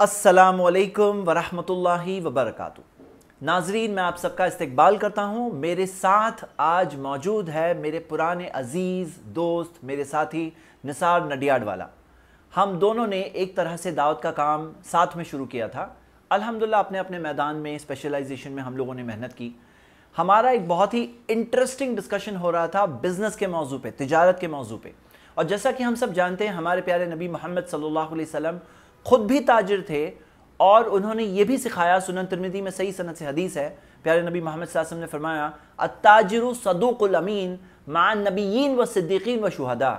असलकम वरहमतुल्लि वबरक नाजरीन मैं आप सबका इस्तकबाल करता हूँ मेरे साथ आज मौजूद है मेरे पुराने अजीज़ दोस्त मेरे साथी निसार नडियाड वाला हम दोनों ने एक तरह से दावत का काम साथ में शुरू किया था अल्हम्दुलिल्लाह अपने अपने मैदान में स्पेशलाइजेशन में हम लोगों ने मेहनत की हमारा एक बहुत ही इंटरेस्टिंग डिस्कशन हो रहा था बिज़नेस के मौजू पर तजारत के मौजू पर और जैसा कि हम सब जानते हैं हमारे प्यारे नबी मोहम्मद सल्ला वसम खुद भी ताजिर थे और उन्होंने ये भी सिखाया सुनन तिरमिदी में सही सनत से हदीस है प्यारे नबी मोहम्मद ने फरमाया अताजर सदुकमीन मान नबीन व सिद्दीकीन व शुहदा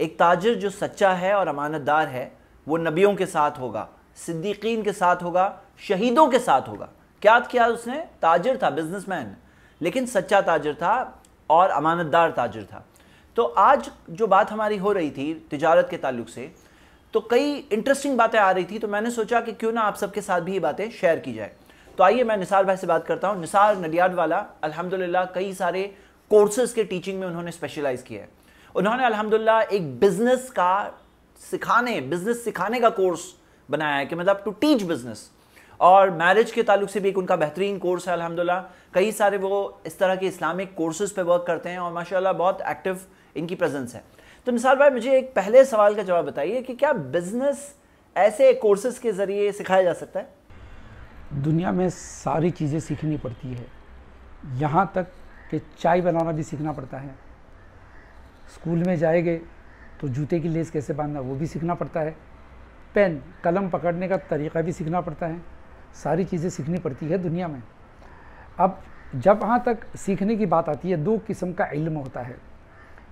एक ताजिर जो सच्चा है और अमानतदार है वो नबियों के साथ होगा सिद्दीकीन के साथ होगा शहीदों के साथ होगा क्या किया उसने ताजिर था बिजनेसमैन लेकिन सच्चा ताजर था और अमानतदार ताजर था तो आज जो बात हमारी हो रही थी तिजारत के ताल्लुक से तो कई इंटरेस्टिंग बातें आ रही थी तो मैंने सोचा कि क्यों ना आप सबके साथ भी ये बातें शेयर की जाए तो आइए मैं निसार भाई से बात करता हूँ निसार नडियाड वाला अलहमदुल्ला कई सारे कोर्सेज के टीचिंग में उन्होंने स्पेशलाइज किया है उन्होंने अलहमदुल्ला एक बिजनेस का सिखाने बिजनेस सिखाने का कोर्स बनाया है कि मतलब टू टीच बिजनेस और मैरिज के ताल्लुक से भी एक उनका बेहतरीन कोर्स है अलहमदिल्ला कई सारे वो इस तरह के इस्लामिक कोर्सेज पे वर्क करते हैं और माशाल्लाह बहुत एक्टिव इनकी प्रेजेंस है तो निसार भाई मुझे एक पहले सवाल का जवाब बताइए कि क्या बिज़नेस ऐसे कोर्सेज के ज़रिए सिखाया जा सकता है दुनिया में सारी चीज़ें सीखनी पड़ती है यहाँ तक कि चाय बनाना भी सीखना पड़ता है स्कूल में जाएंगे तो जूते की लेस कैसे बांधना वो भी सीखना पड़ता है पेन कलम पकड़ने का तरीका भी सीखना पड़ता है सारी चीज़ें सीखनी पड़ती है दुनिया में अब जब वहाँ तक सीखने की बात आती है दो किस्म का इल्म होता है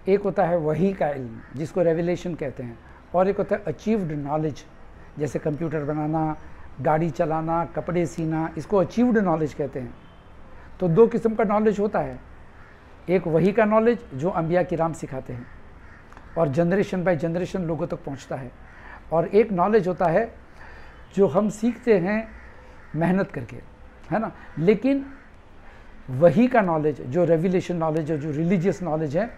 एक होता है वही का इल्म जिसको रेवलेशन कहते हैं और एक होता है अचीव्ड नॉलेज जैसे कंप्यूटर बनाना गाड़ी चलाना कपड़े सीना इसको अचीव्ड नॉलेज कहते हैं तो दो किस्म का नॉलेज होता है एक वही का नॉलेज जो अम्बिया राम सिखाते हैं और जनरेशन बाय जनरेशन लोगों तक पहुंचता है और एक नॉलेज होता है जो हम सीखते हैं मेहनत करके है ना लेकिन वही का नॉलेज जो रेवलेशन नॉलेज जो रिलीजियस नॉलेज है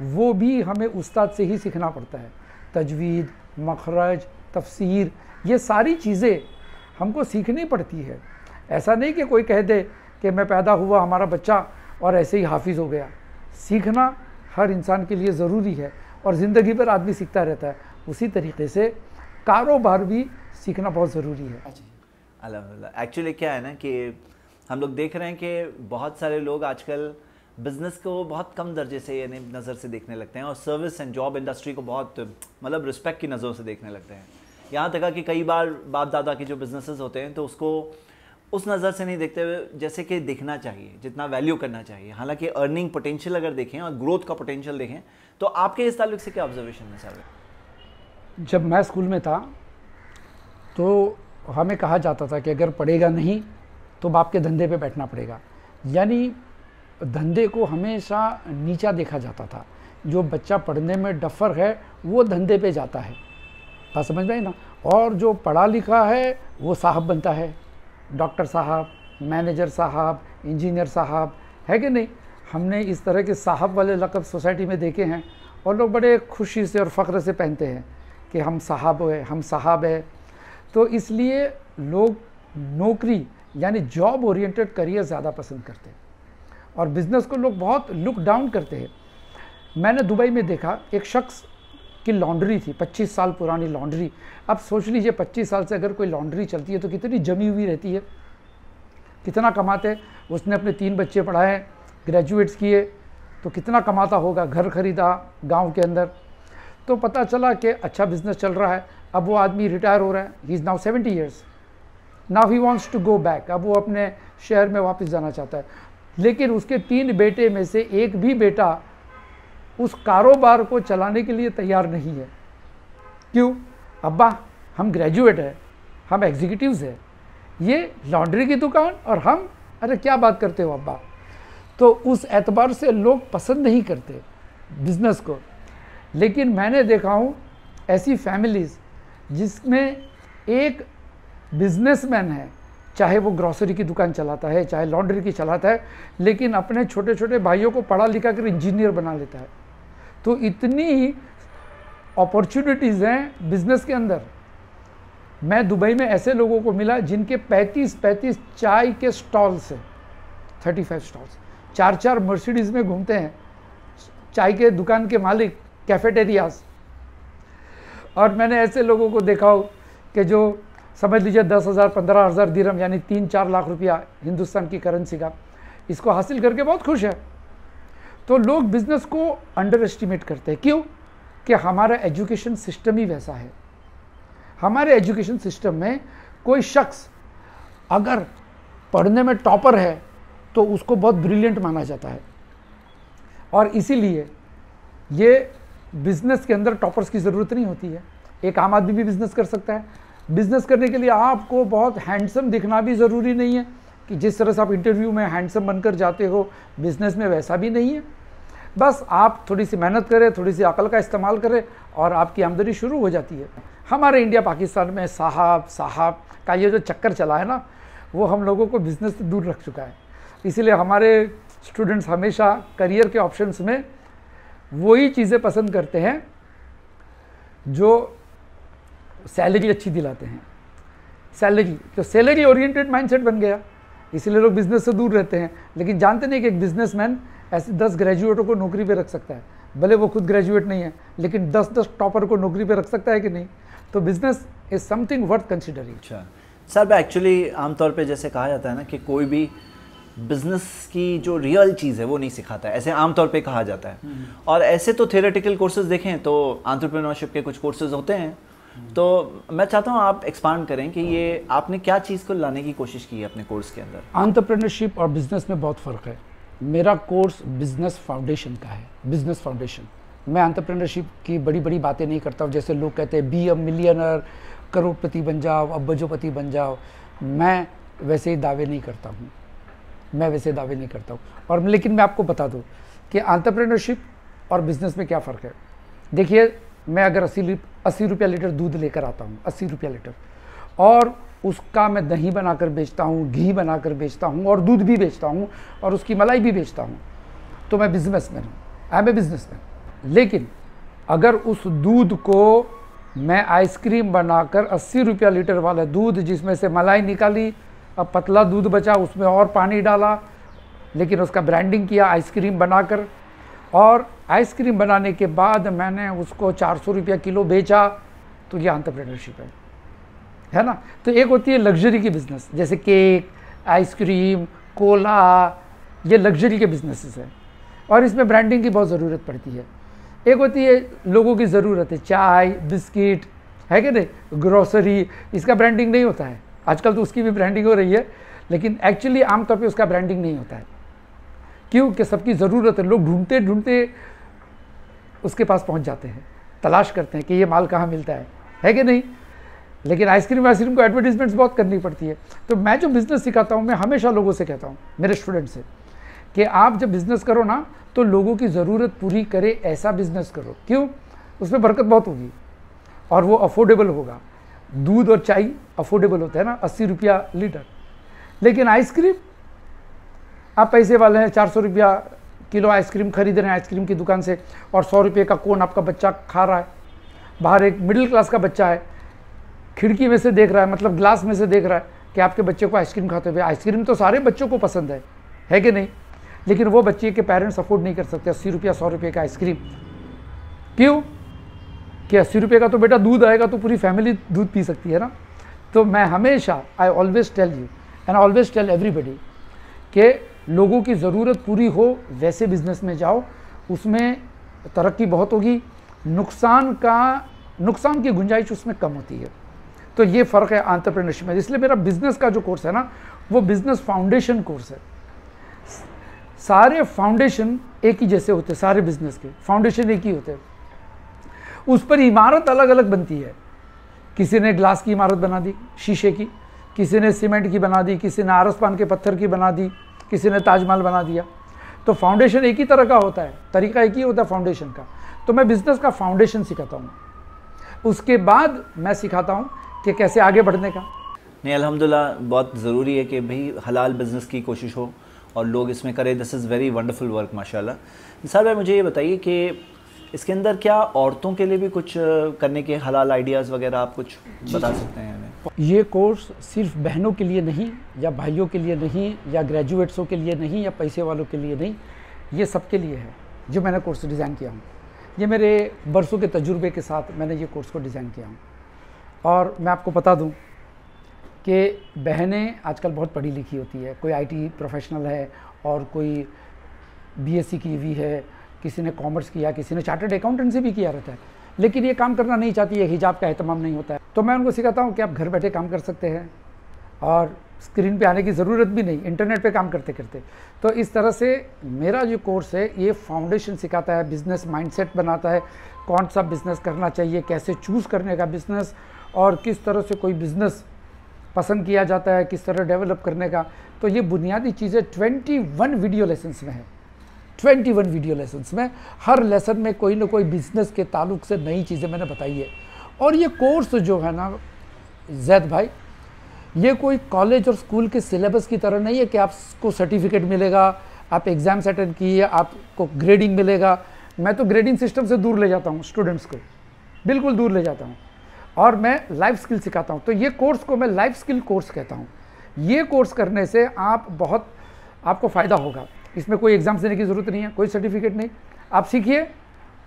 वो भी हमें उस्ताद से ही सीखना पड़ता है तजवीद मखरज तफसीर ये सारी चीज़ें हमको सीखनी पड़ती है ऐसा नहीं कि कोई कह दे कि मैं पैदा हुआ हमारा बच्चा और ऐसे ही हाफिज़ हो गया सीखना हर इंसान के लिए ज़रूरी है और ज़िंदगी पर आदमी सीखता रहता है उसी तरीके से कारोबार भी सीखना बहुत ज़रूरी है अच्छा। अलहमदिल्ला एक्चुअली क्या है ना कि हम लोग देख रहे हैं कि बहुत सारे लोग आजकल बिज़नेस को बहुत कम दर्जे से यानी नज़र से देखने लगते हैं और सर्विस एंड जॉब इंडस्ट्री को बहुत मतलब रिस्पेक्ट की नज़रों से देखने लगते हैं यहाँ तक कि कई बार बाप दादा के जो बिज़नेसेस होते हैं तो उसको उस नज़र से नहीं देखते हुए जैसे कि देखना चाहिए जितना वैल्यू करना चाहिए हालांकि अर्निंग पोटेंशियल अगर देखें और ग्रोथ का पोटेंशियल देखें तो आपके इस ताल्लुक से क्या ऑब्जर्वेशन है सर जब मैं स्कूल में था तो हमें कहा जाता था कि अगर पढ़ेगा नहीं तो बाप के धंधे पे बैठना पड़ेगा यानी धंधे को हमेशा नीचा देखा जाता था जो बच्चा पढ़ने में डफर है वो धंधे पे जाता है बात समझ में ना और जो पढ़ा लिखा है वो साहब बनता है डॉक्टर साहब मैनेजर साहब इंजीनियर साहब है कि नहीं हमने इस तरह के साहब वाले लकब सोसाइटी में देखे हैं और लोग बड़े खुशी से और फ़ख्र से पहनते हैं कि हम साहब है हम साहब है तो इसलिए लोग नौकरी यानी जॉब ओरिएंटेड करियर ज़्यादा पसंद करते हैं और बिज़नेस को लोग बहुत लुक डाउन करते हैं मैंने दुबई में देखा एक शख्स की लॉन्ड्री थी 25 साल पुरानी लॉन्ड्री अब सोच लीजिए 25 साल से अगर कोई लॉन्ड्री चलती है तो कितनी जमी हुई रहती है कितना कमाते उसने अपने तीन बच्चे पढ़ाए ग्रेजुएट्स किए तो कितना कमाता होगा घर खरीदा गांव के अंदर तो पता चला कि अच्छा बिजनेस चल रहा है अब वो आदमी रिटायर हो रहा है he is now seventy years now he wants to go back अब वो अपने शहर में वापस जाना चाहता है लेकिन उसके तीन बेटे में से एक भी बेटा उस कारोबार को चलाने के लिए तैयार नहीं है क्यों अब्बा हम ग्रेजुएट हैं हम एग्जीक्यूटिव्स हैं ये लॉन्ड्री की दुकान और हम अरे क्या बात करते हो अब्बा तो उस एतबार से लोग पसंद नहीं करते बिज़नेस को लेकिन मैंने देखा हूँ ऐसी फैमिलीज़ जिसमें एक बिजनेसमैन है चाहे वो ग्रॉसरी की दुकान चलाता है चाहे लॉन्ड्री की चलाता है लेकिन अपने छोटे छोटे भाइयों को पढ़ा लिखा कर इंजीनियर बना लेता है तो इतनी अपॉर्चुनिटीज़ हैं बिजनेस के अंदर मैं दुबई में ऐसे लोगों को मिला जिनके 35 35 चाय के स्टॉल्स हैं 35 स्टॉल्स चार चार मर्सिडीज़ में घूमते हैं चाय के दुकान के मालिक कैफेटेरियाज और मैंने ऐसे लोगों को देखा हो कि जो समझ लीजिए दस हज़ार पंद्रह हज़ार दिरम यानी तीन चार लाख रुपया हिंदुस्तान की करेंसी का इसको हासिल करके बहुत खुश है तो लोग बिज़नेस को अंडर एस्टिमेट करते हैं क्यों कि हमारा एजुकेशन सिस्टम ही वैसा है हमारे एजुकेशन सिस्टम में कोई शख्स अगर पढ़ने में टॉपर है तो उसको बहुत ब्रिलियंट माना जाता है और इसीलिए ये बिज़नेस के अंदर टॉपर्स की ज़रूरत नहीं होती है एक आम आदमी भी बिज़नेस कर सकता है बिज़नेस करने के लिए आपको बहुत हैंडसम दिखना भी ज़रूरी नहीं है कि जिस तरह से आप इंटरव्यू में हैंडसम बनकर जाते हो बिज़नेस में वैसा भी नहीं है बस आप थोड़ी सी मेहनत करें थोड़ी सी अकल का इस्तेमाल करें और आपकी आमदनी शुरू हो जाती है हमारे इंडिया पाकिस्तान में साहब साहब का ये जो चक्कर चला है ना वो हम लोगों को बिज़नेस से दूर रख चुका है इसीलिए हमारे स्टूडेंट्स हमेशा करियर के ऑप्शंस में वही चीज़ें पसंद करते हैं जो सैलरी अच्छी दिलाते हैं सैलरी तो सैलरी ओरिएंटेड माइंडसेट बन गया इसीलिए लोग बिजनेस से दूर रहते हैं लेकिन जानते नहीं कि एक बिजनेसमैन ऐसे दस ग्रेजुएटों को नौकरी पे रख सकता है भले वो खुद ग्रेजुएट नहीं है लेकिन दस दस टॉपर को नौकरी पे रख सकता है कि नहीं तो business is something worth considering अच्छा सर एक्चुअली आमतौर पर जैसे कहा जाता है ना कि कोई भी बिजनेस की जो रियल चीज़ है वो नहीं सिखाता है ऐसे आमतौर पे कहा जाता है हम्म। और ऐसे तो थेरेटिकल कोर्सेज देखें तो आंट्रप्रेन्योरशिप के कुछ कोर्सेज होते हैं तो मैं चाहता हूँ आप एक्सपांड करें कि ये आपने क्या चीज़ को लाने की कोशिश की है अपने कोर्स के अंदर आंट्रप्रनरशिप और बिजनेस में बहुत फ़र्क है मेरा कोर्स बिजनेस फाउंडेशन का है बिजनेस फाउंडेशन मैं आंट्रप्रनरशिप की बड़ी बड़ी बातें नहीं करता हूँ जैसे लोग कहते हैं बी अब मिलियनर करोड़पति बन जाओ अब्बजोपति बन जाओ मैं वैसे ही दावे नहीं करता हूँ मैं वैसे दावे नहीं करता हूँ और लेकिन मैं आपको बता दूँ कि आंट्रप्रनरशिप और बिज़नेस में क्या फ़र्क है देखिए मैं अगर अस्सी अस्सी रुपया लीटर दूध लेकर आता हूँ अस्सी रुपया लीटर और उसका मैं दही बनाकर बेचता हूँ घी बनाकर बेचता हूँ और दूध भी बेचता हूँ और उसकी मलाई भी बेचता हूँ तो मैं बिज़नेस मैन हूँ आई एम ए मैन लेकिन अगर उस दूध को मैं आइसक्रीम बनाकर अस्सी रुपया लीटर वाला दूध जिसमें से मलाई निकाली अब पतला दूध बचा उसमें और पानी डाला लेकिन उसका ब्रांडिंग किया आइसक्रीम बनाकर और आइसक्रीम बनाने के बाद मैंने उसको चार सौ रुपया किलो बेचा तो ये आंट्रप्रेनरशिप है है ना तो एक होती है लग्जरी की बिज़नेस जैसे केक आइसक्रीम कोला ये लग्जरी के बिजनेसेस हैं और इसमें ब्रांडिंग की बहुत ज़रूरत पड़ती है एक होती है लोगों की ज़रूरत है चाय बिस्किट है कि नहीं ग्रोसरी इसका ब्रांडिंग नहीं होता है आजकल तो उसकी भी ब्रांडिंग हो रही है लेकिन एक्चुअली आमतौर पर उसका ब्रांडिंग नहीं होता है क्योंकि सबकी ज़रूरत है लोग ढूंढते ढूंढते उसके पास पहुंच जाते हैं तलाश करते हैं कि ये माल कहाँ मिलता है है कि नहीं लेकिन आइसक्रीम वाइसक्रीम को एडवर्टीजमेंट्स बहुत करनी पड़ती है तो मैं जो बिज़नेस सिखाता हूँ मैं हमेशा लोगों से कहता हूँ मेरे स्टूडेंट से कि आप जब बिज़नेस करो ना तो लोगों की ज़रूरत पूरी करे ऐसा बिज़नेस करो क्यों उसमें बरकत बहुत होगी और वो अफोर्डेबल होगा दूध और चाय अफोर्डेबल होता है ना अस्सी रुपया लीटर लेकिन आइसक्रीम आप पैसे वाले हैं चार सौ रुपया किलो आइसक्रीम खरीद रहे हैं आइसक्रीम की दुकान से और सौ रुपये का कोन आपका बच्चा खा रहा है बाहर एक मिडिल क्लास का बच्चा है खिड़की में से देख रहा है मतलब ग्लास में से देख रहा है कि आपके बच्चे को आइसक्रीम खाते हुए आइसक्रीम तो सारे बच्चों को पसंद है है कि नहीं लेकिन वो बच्चे के पेरेंट्स अफोर्ड नहीं कर सकते अस्सी रुपया सौ रुपये का आइसक्रीम क्यों कि अस्सी रुपये का तो बेटा दूध आएगा तो पूरी फैमिली दूध पी सकती है ना तो मैं हमेशा I always tell you and always tell everybody कि लोगों की ज़रूरत पूरी हो वैसे बिज़नेस में जाओ उसमें तरक्की बहुत होगी नुकसान का नुकसान की गुंजाइश उसमें कम होती है तो ये फ़र्क है आंट्रप्रनरशिप में इसलिए मेरा बिज़नेस का जो कोर्स है ना वो बिज़नेस फाउंडेशन कोर्स है सारे फाउंडेशन एक ही जैसे होते हैं सारे बिज़नेस के फाउंडेशन एक ही होते हैं उस पर इमारत अलग अलग बनती है किसी ने ग्लास की इमारत बना दी शीशे की किसी ने सीमेंट की बना दी किसी ने आरस पान के पत्थर की बना दी किसी ने ताजमहल बना दिया तो फाउंडेशन एक ही तरह का होता है तरीका एक ही होता है फाउंडेशन का तो मैं बिज़नेस का फाउंडेशन सिखाता हूँ उसके बाद मैं सिखाता हूँ कि कैसे आगे बढ़ने का नहीं अल्हम्दुलिल्लाह बहुत ज़रूरी है कि भाई हलाल बिज़नेस की कोशिश हो और लोग इसमें करें this is very wonderful work माशाल्लाह निसार भाई मुझे ये बताइए कि इसके अंदर क्या औरतों के लिए भी कुछ करने के हलाल आइडियाज़ वगैरह आप कुछ बता सकते हैं ये कोर्स सिर्फ बहनों के लिए नहीं या भाइयों के लिए नहीं या ग्रेजुएट्सों के लिए नहीं या पैसे वालों के लिए नहीं ये सबके लिए है जो मैंने कोर्स डिज़ाइन किया हूँ ये मेरे बरसों के तजुर्बे के साथ मैंने ये कोर्स को डिज़ाइन किया हूँ और मैं आपको बता दूँ कि बहनें आजकल बहुत पढ़ी लिखी होती है कोई आईटी प्रोफेशनल है और कोई बीएससी की भी है किसी ने कॉमर्स किया किसी ने चार्टर्ड अकाउंटेंसी भी किया रहता है लेकिन ये काम करना नहीं चाहती है हिजाब का अहतमाम नहीं होता है तो मैं उनको सिखाता हूँ कि आप घर बैठे काम कर सकते हैं और स्क्रीन पे आने की ज़रूरत भी नहीं इंटरनेट पे काम करते करते तो इस तरह से मेरा जो कोर्स है ये फाउंडेशन सिखाता है बिज़नेस माइंडसेट बनाता है कौन सा बिज़नेस करना चाहिए कैसे चूज़ करने का बिज़नेस और किस तरह से कोई बिज़नेस पसंद किया जाता है किस तरह डेवलप करने का तो ये बुनियादी चीज़ें 21 वीडियो लेसन्स में हैं ट्वेंटी वन वीडियो लेसन में हर लेसन में कोई ना कोई बिजनेस के ताल्लुक से नई चीज़ें मैंने बताई है और ये कोर्स जो है ना जैद भाई ये कोई कॉलेज और स्कूल के सिलेबस की तरह नहीं है कि आपको सर्टिफिकेट मिलेगा आप एग्ज़ाम्स अटेंड किए आपको ग्रेडिंग मिलेगा मैं तो ग्रेडिंग सिस्टम से दूर ले जाता हूँ स्टूडेंट्स को बिल्कुल दूर ले जाता हूँ और मैं लाइफ स्किल सिखाता हूँ तो ये कोर्स को मैं लाइफ स्किल कोर्स कहता हूँ ये कोर्स करने से आप बहुत आपको फ़ायदा होगा इसमें कोई एग्ज़ाम्स देने की ज़रूरत नहीं है कोई सर्टिफिकेट नहीं आप सीखिए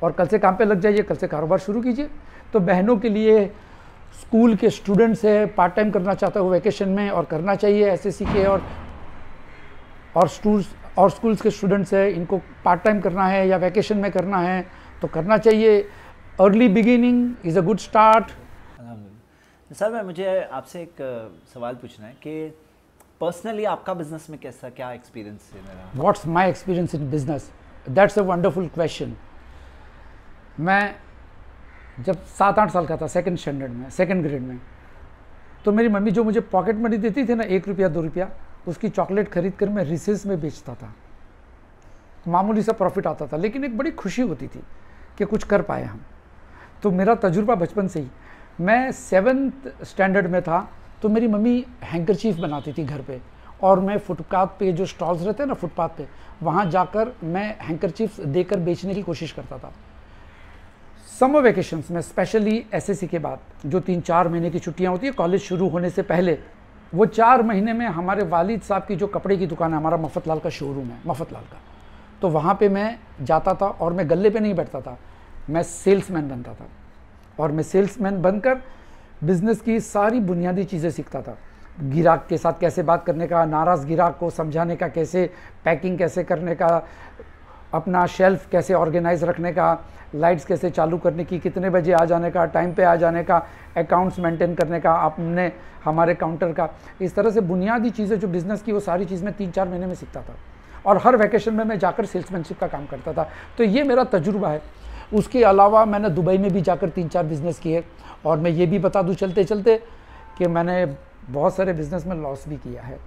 और कल से काम पे लग जाइए कल से कारोबार शुरू कीजिए तो बहनों के लिए स्कूल के स्टूडेंट्स है पार्ट टाइम करना चाहता हो वैकेशन में और करना चाहिए ऐसे सीखे और और स्टूल्स और स्कूल्स के स्टूडेंट्स है इनको पार्ट टाइम करना है या वैकेशन में करना है तो करना चाहिए early beginning is a good start sir मैं मुझे आपसे एक सवाल पूछना है कि पर्सनली आपका बिजनेस में कैसा क्या एक्सपीरियंस है मेरा what's my experience in business that's a wonderful question मैं जब सात आठ साल का था सेकंड स्टैंडर्ड में सेकंड ग्रेड में तो मेरी मम्मी जो मुझे पॉकेट मनी देती थी ना एक रुपया दो रुपया उसकी चॉकलेट खरीद कर मैं रिसेस में बेचता था मामूली सा प्रॉफिट आता था लेकिन एक बड़ी खुशी होती थी कि कुछ कर पाए हम तो मेरा तजुर्बा बचपन से ही मैं सेवन्थ स्टैंडर्ड में था तो मेरी मम्मी हैंकर बनाती थी घर पर और मैं फुटपाथ पे जो स्टॉल्स रहते हैं ना फुटपाथ पे वहाँ जाकर मैं हैंकर देकर बेचने की कोशिश करता था समर वेकेशंस में स्पेशली एसएससी के बाद जो तीन चार महीने की छुट्टियाँ होती है कॉलेज शुरू होने से पहले वो चार महीने में हमारे वालिद साहब की जो कपड़े की दुकान है हमारा लाल का शोरूम है लाल का तो वहाँ पे मैं जाता था और मैं गले पे नहीं बैठता था मैं सेल्समैन बनता था और मैं सेल्समैन बनकर बिज़नेस की सारी बुनियादी चीज़ें सीखता था ग्राहक के साथ कैसे बात करने का नाराज़ ग्राहक को समझाने का कैसे पैकिंग कैसे करने का अपना शेल्फ़ कैसे ऑर्गेनाइज रखने का लाइट्स कैसे चालू करने की कितने बजे आ जाने का टाइम पे आ जाने का अकाउंट्स मेंटेन करने का आपने हमारे काउंटर का इस तरह से बुनियादी चीज़ें जो बिज़नेस की वो सारी चीज़ में तीन चार महीने में सीखता था और हर वैकेशन में मैं जाकर सेल्समैनशिप का काम करता था तो ये मेरा तजुर्बा है उसके अलावा मैंने दुबई में भी जाकर तीन चार बिज़नेस किए और मैं ये भी बता दूँ चलते चलते कि मैंने बहुत सारे बिज़नेस में लॉस भी किया है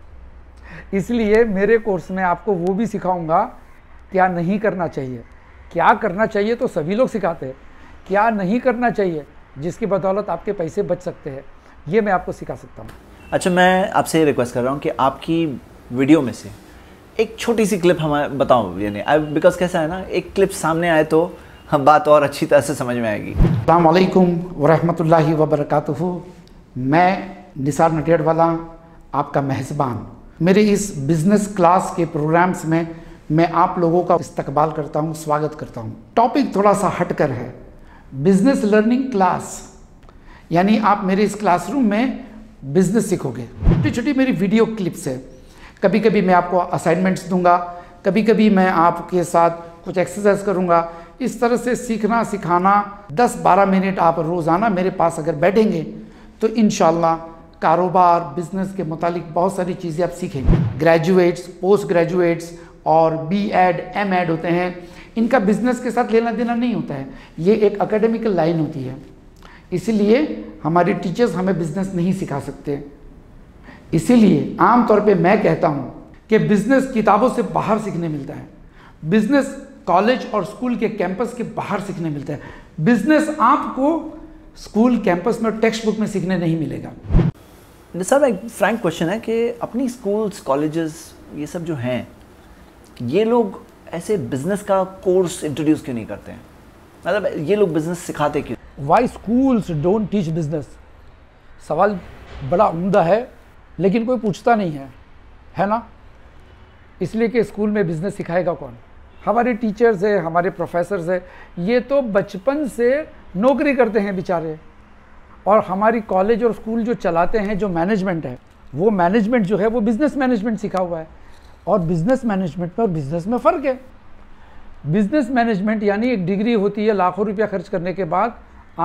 इसलिए मेरे कोर्स में आपको वो भी सिखाऊंगा क्या नहीं करना चाहिए क्या करना चाहिए तो सभी लोग सिखाते हैं क्या नहीं करना चाहिए जिसकी बदौलत आपके पैसे बच सकते हैं ये मैं आपको सिखा सकता हूँ अच्छा मैं आपसे ये रिक्वेस्ट कर रहा हूँ कि आपकी वीडियो में से एक छोटी सी क्लिप हमारे बताओ यानी बिकॉज कैसा है ना एक क्लिप सामने आए तो हम बात और अच्छी तरह से समझ में आएगी अल्लाम वरहमल वबरक मैं निसार नटेड वाला आपका मेहसबान मेरे इस बिज़नेस क्लास के प्रोग्राम्स में मैं आप लोगों का इस्तकबाल करता हूँ स्वागत करता हूँ टॉपिक थोड़ा सा हटकर है बिज़नेस लर्निंग क्लास यानी आप मेरे इस क्लासरूम में बिज़नेस सीखोगे छोटी छोटी मेरी वीडियो क्लिप्स है कभी कभी मैं आपको असाइनमेंट्स दूंगा कभी कभी मैं आपके साथ कुछ एक्सरसाइज करूँगा इस तरह से सीखना सिखाना 10-12 मिनट आप रोज़ाना मेरे पास अगर बैठेंगे तो इन कारोबार बिजनेस के मुतालिक बहुत सारी चीज़ें आप सीखेंगे ग्रेजुएट्स पोस्ट ग्रेजुएट्स और बी एड एम एड होते हैं इनका बिजनेस के साथ लेना देना नहीं होता है ये एक अकेडमिकल लाइन होती है इसीलिए हमारे टीचर्स हमें बिजनेस नहीं सिखा सकते इसीलिए आमतौर पे मैं कहता हूँ कि बिजनेस किताबों से बाहर सीखने मिलता है बिजनेस कॉलेज और स्कूल के कैंपस के बाहर सीखने मिलते हैं बिजनेस आपको स्कूल कैंपस में टेक्स्ट बुक में सीखने नहीं मिलेगा सर एक फ्रैंक क्वेश्चन है कि अपनी स्कूल्स कॉलेजेस ये सब जो हैं ये लोग ऐसे बिजनेस का कोर्स इंट्रोड्यूस क्यों नहीं करते हैं मतलब ये लोग बिजनेस सिखाते क्यों why schools don't teach business सवाल बड़ा उमदा है लेकिन कोई पूछता नहीं है है ना इसलिए कि स्कूल में बिजनेस सिखाएगा कौन हमारे टीचर्स है हमारे प्रोफेसर्स है ये तो बचपन से नौकरी करते हैं बेचारे और हमारी कॉलेज और स्कूल जो चलाते हैं जो मैनेजमेंट है वो मैनेजमेंट जो है वो बिज़नेस मैनेजमेंट सीखा हुआ है और बिज़नेस मैनेजमेंट में और बिज़नेस में फ़र्क है बिज़नेस मैनेजमेंट यानी एक डिग्री होती है लाखों रुपया खर्च करने के बाद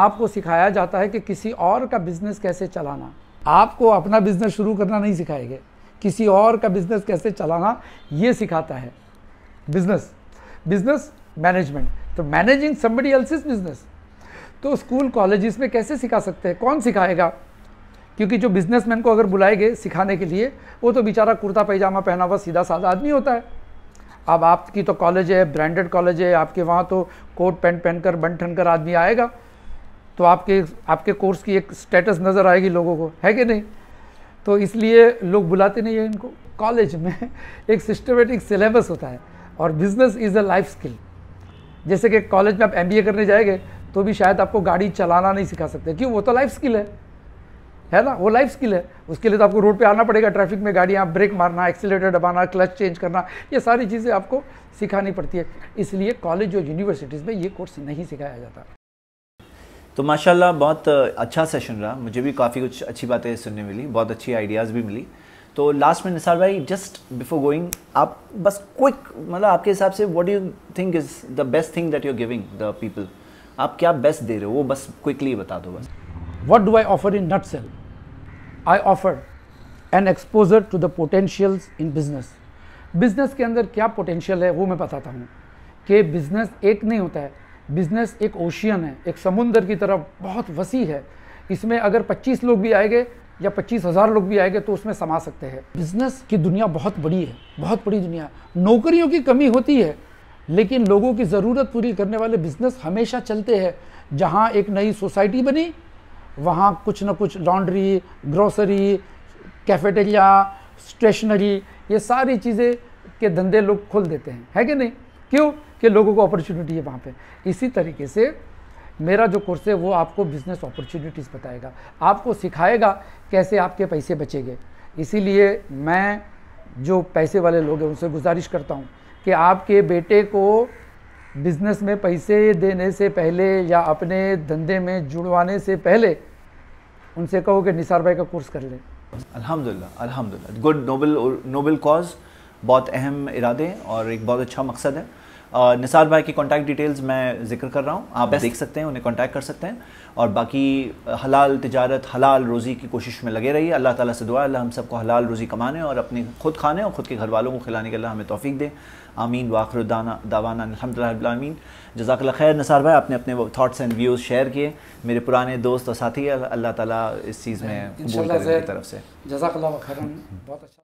आपको सिखाया जाता है कि किसी और का बिज़नेस कैसे चलाना आपको अपना बिज़नेस शुरू करना नहीं सिखाएंगे किसी और का बिज़नेस कैसे चलाना ये सिखाता है बिज़नेस बिजनेस मैनेजमेंट तो managing somebody else is business तो स्कूल कॉलेज में कैसे सिखा सकते हैं कौन सिखाएगा क्योंकि जो बिजनेसमैन को अगर बुलाएंगे सिखाने के लिए वो तो बेचारा कुर्ता पैजामा पहना हुआ सीधा साधा आदमी होता है अब आपकी तो कॉलेज है ब्रांडेड कॉलेज है आपके वहाँ तो कोट पैंट पहनकर बन ठन कर आदमी आएगा तो आपके आपके कोर्स की एक स्टेटस नज़र आएगी लोगों को है कि नहीं तो इसलिए लोग बुलाते नहीं हैं इनको कॉलेज में एक सिस्टमेटिक सिलेबस होता है और business is a life skill जैसे कि कॉलेज में आप एम करने जाएंगे तो भी शायद आपको गाड़ी चलाना नहीं सिखा सकते क्यों वो तो लाइफ स्किल है है ना वो लाइफ स्किल है उसके लिए तो आपको रोड पे आना पड़ेगा ट्रैफिक में गाड़ियाँ ब्रेक मारना एक्सीटर दबाना क्लच चेंज करना ये सारी चीज़ें आपको सिखानी पड़ती है इसलिए कॉलेज और यूनिवर्सिटीज़ में ये कोर्स नहीं सिखाया जाता तो माशाल्लाह बहुत अच्छा सेशन रहा मुझे भी काफ़ी कुछ अच्छी बातें सुनने मिली बहुत अच्छी आइडियाज़ भी मिली तो लास्ट में निसार भाई जस्ट बिफोर गोइंग आप बस क्विक मतलब आपके हिसाब से what you think is the best thing that you are giving the people आप क्या बेस्ट दे रहे हो वो बस क्विकली बता दो बस what do I offer in nutshell I offer an exposure to the potentials in business business के अंदर क्या पोटेंशियल है वो मैं बताता हूँ कि बिजनेस एक नहीं होता है बिजनेस एक ओशियन है एक समुंदर की तरफ बहुत वसी है इसमें अगर 25 लोग भी आएंगे या पच्चीस हज़ार लोग भी आएंगे तो उसमें समा सकते हैं बिजनेस की दुनिया बहुत बड़ी है बहुत बड़ी दुनिया है नौकरियों की कमी होती है लेकिन लोगों की ज़रूरत पूरी करने वाले बिजनेस हमेशा चलते हैं जहाँ एक नई सोसाइटी बनी वहाँ कुछ ना कुछ लॉन्ड्री ग्रोसरी कैफेटेरिया स्टेशनरी ये सारी चीज़ें के धंधे लोग खोल देते हैं है कि नहीं क्यों कि लोगों को अपॉर्चुनिटी है वहाँ पे इसी तरीके से मेरा जो कोर्स है वो आपको बिज़नेस अपॉर्चुनिटीज़ बताएगा आपको सिखाएगा कैसे आपके पैसे बचेंगे इसीलिए मैं जो पैसे वाले लोग हैं उनसे गुजारिश करता हूँ कि आपके बेटे को बिज़नेस में पैसे देने से पहले या अपने धंधे में जुड़वाने से पहले उनसे कहो कि निसार भाई का कोर्स कर लें अल्हम्दुलिल्लाह अल्हम्दुलिल्लाह गुड नोबल नोबल कॉज बहुत अहम इरादे और एक बहुत अच्छा मकसद है निसार uh, भाई की कॉन्टैक्ट डिटेल्स मैं जिक्र कर रहा हूँ आप देख सकते हैं उन्हें कॉन्टैक्ट कर सकते हैं और बाकी uh, हलाल तजारत हलाल रोज़ी की कोशिश में लगे रहिए अल्लाह ताला से दुआ अल्लाह हम सबको हलाल रोज़ी कमाने और अपने खुद खाने और खुद के घर वालों को खिलाने के अल्लाह हमें तोफ़ी दें आमीन वाखरुदाना दावाना अलहमदिल्लामीन जजाक खैर नसार भाई आपने अपने थाट्स एंड व्यूज़ शेयर किए मेरे पुराने दोस्त और साथी अल्लाह ताली इस चीज़ में तरफ से जजाक बहुत अच्छा